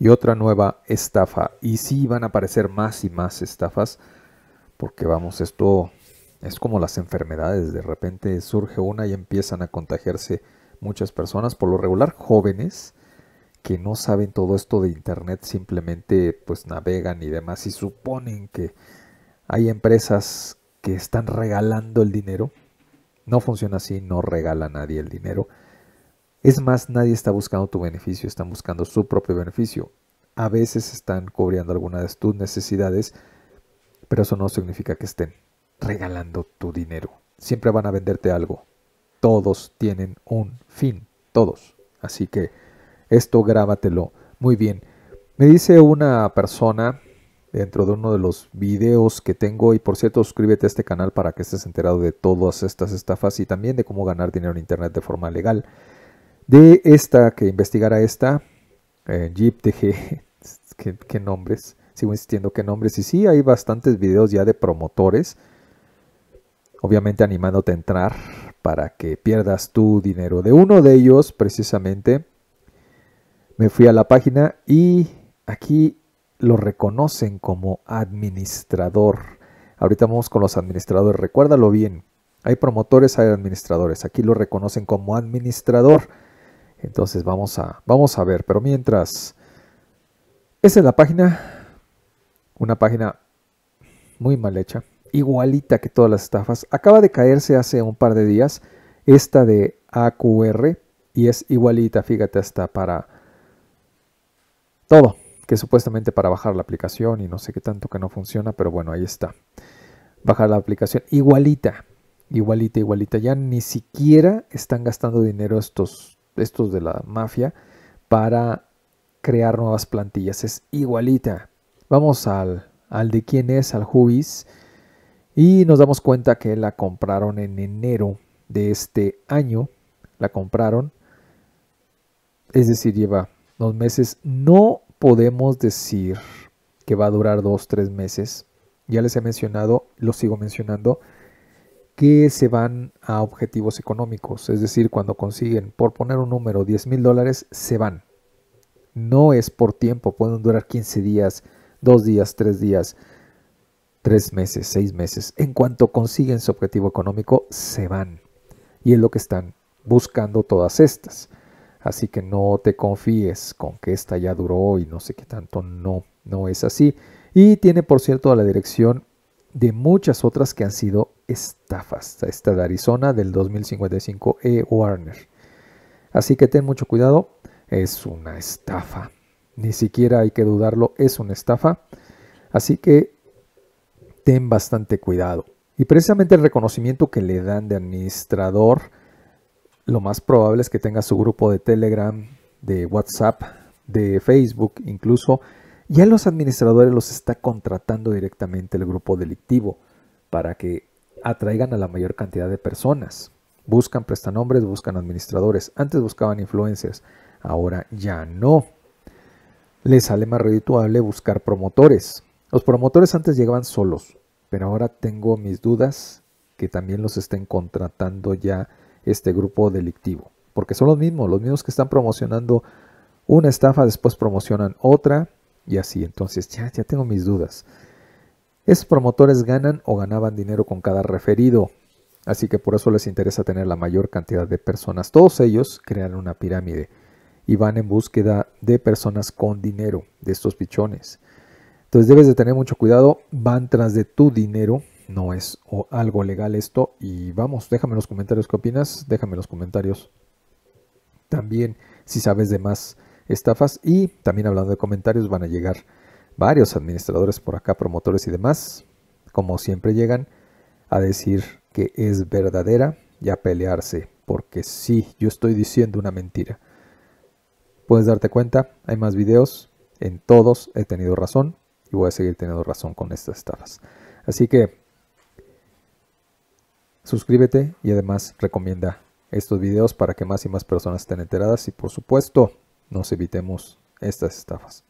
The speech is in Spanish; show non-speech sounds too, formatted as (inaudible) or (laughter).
y otra nueva estafa. Y sí van a aparecer más y más estafas, porque vamos, esto es como las enfermedades, de repente surge una y empiezan a contagiarse muchas personas, por lo regular jóvenes que no saben todo esto de internet, simplemente pues navegan y demás y suponen que hay empresas que están regalando el dinero. No funciona así, no regala nadie el dinero. Es más, nadie está buscando tu beneficio, están buscando su propio beneficio. A veces están cubriendo algunas de tus necesidades, pero eso no significa que estén regalando tu dinero. Siempre van a venderte algo. Todos tienen un fin, todos. Así que esto grábatelo muy bien. Me dice una persona dentro de uno de los videos que tengo. Y por cierto, suscríbete a este canal para que estés enterado de todas estas estafas y también de cómo ganar dinero en Internet de forma legal de esta, que investigara esta, eh, (laughs) ¿qué, qué nombres, sigo insistiendo qué nombres, y sí, hay bastantes videos ya de promotores, obviamente animándote a entrar para que pierdas tu dinero. De uno de ellos, precisamente, me fui a la página y aquí lo reconocen como administrador. Ahorita vamos con los administradores, recuérdalo bien. Hay promotores, hay administradores. Aquí lo reconocen como administrador. Entonces vamos a, vamos a ver, pero mientras, esa es la página, una página muy mal hecha, igualita que todas las estafas. Acaba de caerse hace un par de días esta de AQR y es igualita, fíjate, hasta para todo, que supuestamente para bajar la aplicación y no sé qué tanto que no funciona, pero bueno, ahí está. Bajar la aplicación igualita, igualita, igualita. Ya ni siquiera están gastando dinero estos estos de la mafia para crear nuevas plantillas. Es igualita. Vamos al, al de quién es, al Hubis. Y nos damos cuenta que la compraron en enero de este año. La compraron. Es decir, lleva dos meses. No podemos decir que va a durar dos, tres meses. Ya les he mencionado, lo sigo mencionando, que se van a objetivos económicos, es decir, cuando consiguen, por poner un número, 10 mil dólares, se van. No es por tiempo, pueden durar 15 días, 2 días, 3 días, 3 meses, 6 meses. En cuanto consiguen su objetivo económico, se van. Y es lo que están buscando todas estas. Así que no te confíes con que esta ya duró y no sé qué tanto, no, no es así. Y tiene, por cierto, la dirección de muchas otras que han sido estafas. Esta de Arizona del 2055 E. Warner. Así que ten mucho cuidado, es una estafa. Ni siquiera hay que dudarlo, es una estafa. Así que ten bastante cuidado. Y precisamente el reconocimiento que le dan de administrador, lo más probable es que tenga su grupo de Telegram, de WhatsApp, de Facebook, incluso ya los administradores los está contratando directamente el grupo delictivo para que atraigan a la mayor cantidad de personas. Buscan prestanombres, buscan administradores. Antes buscaban influencers, ahora ya no. Les sale más redituable buscar promotores. Los promotores antes llegaban solos, pero ahora tengo mis dudas que también los estén contratando ya este grupo delictivo. Porque son los mismos, los mismos que están promocionando una estafa, después promocionan otra, y así. Entonces ya, ya tengo mis dudas. Esos promotores ganan o ganaban dinero con cada referido. Así que por eso les interesa tener la mayor cantidad de personas. Todos ellos crean una pirámide y van en búsqueda de personas con dinero, de estos pichones. Entonces debes de tener mucho cuidado, van tras de tu dinero, no es algo legal esto. Y vamos, déjame en los comentarios qué opinas, déjame en los comentarios también si sabes de más estafas y también hablando de comentarios van a llegar varios administradores por acá, promotores y demás, como siempre llegan a decir que es verdadera y a pelearse, porque si yo estoy diciendo una mentira. Puedes darte cuenta, hay más videos, en todos he tenido razón y voy a seguir teniendo razón con estas estafas. Así que suscríbete y además recomienda estos videos para que más y más personas estén enteradas y por supuesto nos evitemos estas estafas.